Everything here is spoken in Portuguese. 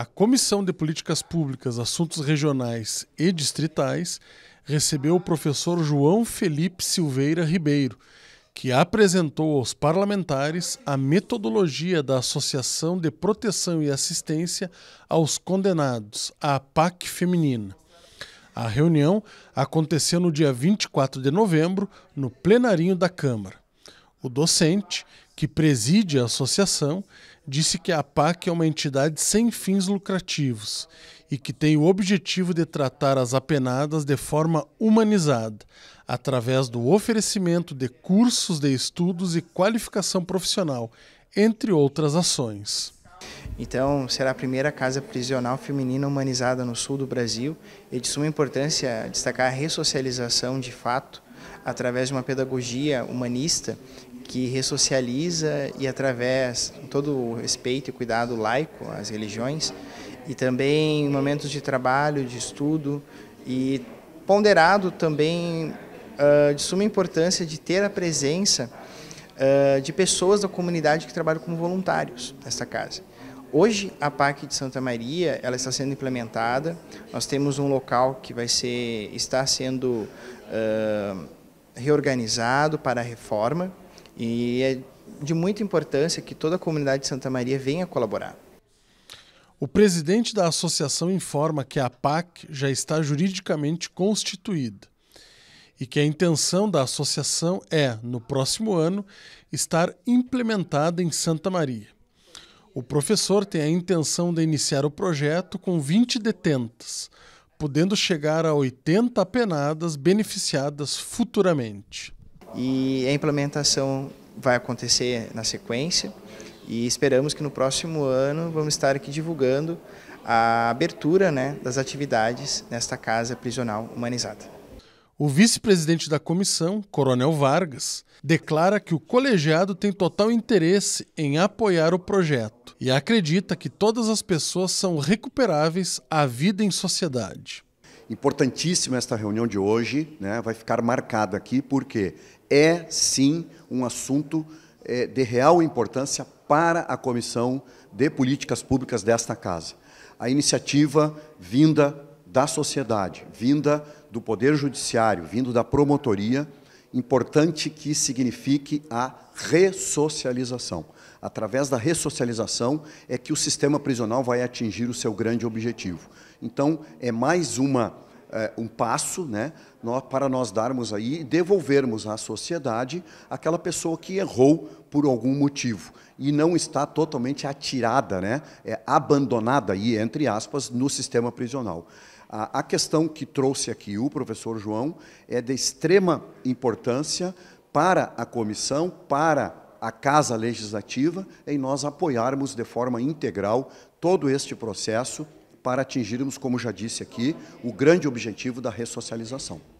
A Comissão de Políticas Públicas, Assuntos Regionais e Distritais recebeu o professor João Felipe Silveira Ribeiro, que apresentou aos parlamentares a metodologia da Associação de Proteção e Assistência aos Condenados, a PAC Feminina. A reunião aconteceu no dia 24 de novembro, no plenarinho da Câmara. O docente, que preside a associação, disse que a PAC é uma entidade sem fins lucrativos e que tem o objetivo de tratar as apenadas de forma humanizada, através do oferecimento de cursos de estudos e qualificação profissional, entre outras ações. Então, será a primeira casa prisional feminina humanizada no sul do Brasil e de suma importância destacar a ressocialização de fato através de uma pedagogia humanista que ressocializa e através todo o respeito e cuidado laico às religiões e também momentos de trabalho, de estudo e ponderado também uh, de suma importância de ter a presença uh, de pessoas da comunidade que trabalham como voluntários nesta casa. Hoje, a PAC de Santa Maria ela está sendo implementada. Nós temos um local que vai ser, está sendo uh, reorganizado para a reforma e é de muita importância que toda a comunidade de Santa Maria venha colaborar. O presidente da associação informa que a PAC já está juridicamente constituída e que a intenção da associação é, no próximo ano, estar implementada em Santa Maria. O professor tem a intenção de iniciar o projeto com 20 detentas, podendo chegar a 80 penadas beneficiadas futuramente. E a implementação vai acontecer na sequência e esperamos que no próximo ano vamos estar aqui divulgando a abertura né, das atividades nesta casa prisional humanizada. O vice-presidente da comissão, Coronel Vargas, declara que o colegiado tem total interesse em apoiar o projeto e acredita que todas as pessoas são recuperáveis à vida em sociedade. Importantíssima esta reunião de hoje, né? vai ficar marcada aqui, porque é sim um assunto é, de real importância para a Comissão de Políticas Públicas desta Casa. A iniciativa vinda da sociedade, vinda do Poder Judiciário, vindo da promotoria, importante que signifique a ressocialização. Através da ressocialização é que o sistema prisional vai atingir o seu grande objetivo. Então, é mais uma é, um passo né, para nós darmos aí e devolvermos à sociedade aquela pessoa que errou por algum motivo e não está totalmente atirada, né, é, abandonada, aí, entre aspas, no sistema prisional. A, a questão que trouxe aqui o professor João é de extrema importância para a comissão, para a Casa Legislativa, em nós apoiarmos de forma integral todo este processo para atingirmos, como já disse aqui, o grande objetivo da ressocialização.